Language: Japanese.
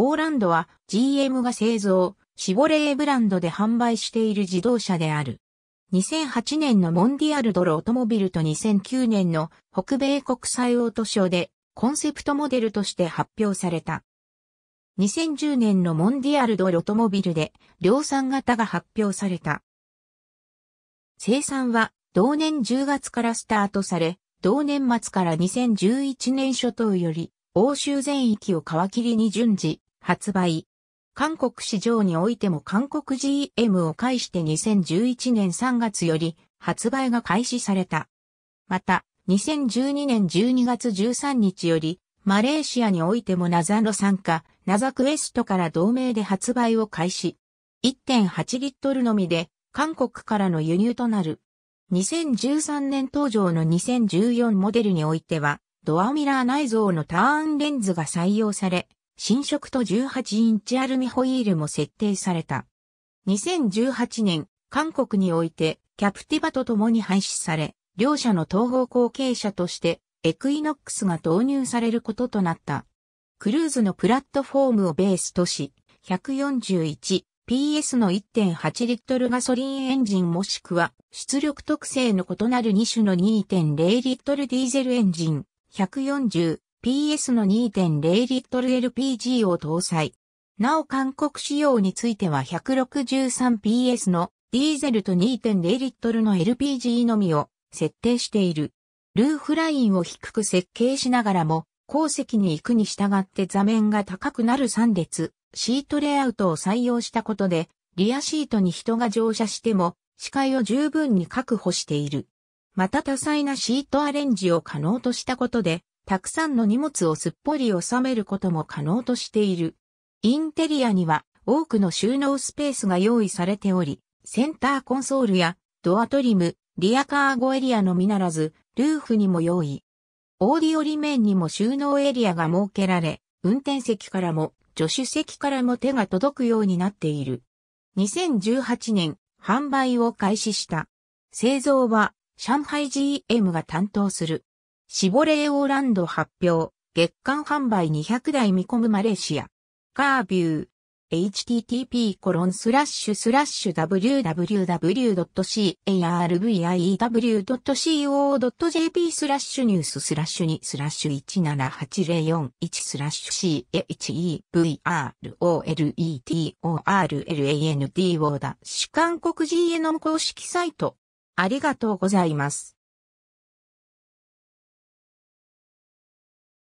オーランドは GM が製造、シボレーブランドで販売している自動車である。2008年のモンディアルドルオトモビルと2009年の北米国際オートショーでコンセプトモデルとして発表された。2010年のモンディアルドルオトモビルで量産型が発表された。生産は同年10月からスタートされ、同年末から2011年初頭より欧州全域を皮切りに順次発売。韓国市場においても韓国 GM を介して2011年3月より発売が開始された。また、2012年12月13日より、マレーシアにおいてもナザの参加、ナザクエストから同盟で発売を開始。1.8リットルのみで、韓国からの輸入となる。2013年登場の2014モデルにおいては、ドアミラー内蔵のターンレンズが採用され、新色と18インチアルミホイールも設定された。2018年、韓国において、キャプティバと共に廃止され、両社の統合後継者として、エクイノックスが導入されることとなった。クルーズのプラットフォームをベースとし、141PS の1.8リットルガソリンエンジンもしくは、出力特性の異なる2種の2.0リットルディーゼルエンジン、140 PS の2 0ル l p g を搭載。なお韓国仕様については 163PS のディーゼルと2 0ルの LPG のみを設定している。ルーフラインを低く設計しながらも、鉱石に行くに従って座面が高くなる3列、シートレイアウトを採用したことで、リアシートに人が乗車しても、視界を十分に確保している。また多彩なシートアレンジを可能としたことで、たくさんの荷物をすっぽり収めることも可能としている。インテリアには多くの収納スペースが用意されており、センターコンソールやドアトリム、リアカーゴエリアのみならず、ルーフにも用意。オーディオ裏面にも収納エリアが設けられ、運転席からも助手席からも手が届くようになっている。2018年、販売を開始した。製造は上海 GM が担当する。シボレーオーランド発表、月間販売200台見込むマレーシア。カービュー。http コロンスラッシュスラッシュ www.carview.co.jp スラッシュニューススラッシュ2スラッシュ17804-1スラッシュ CHEVROLETORLANDO だ主韓国 GN の公式サイト。ありがとうございます。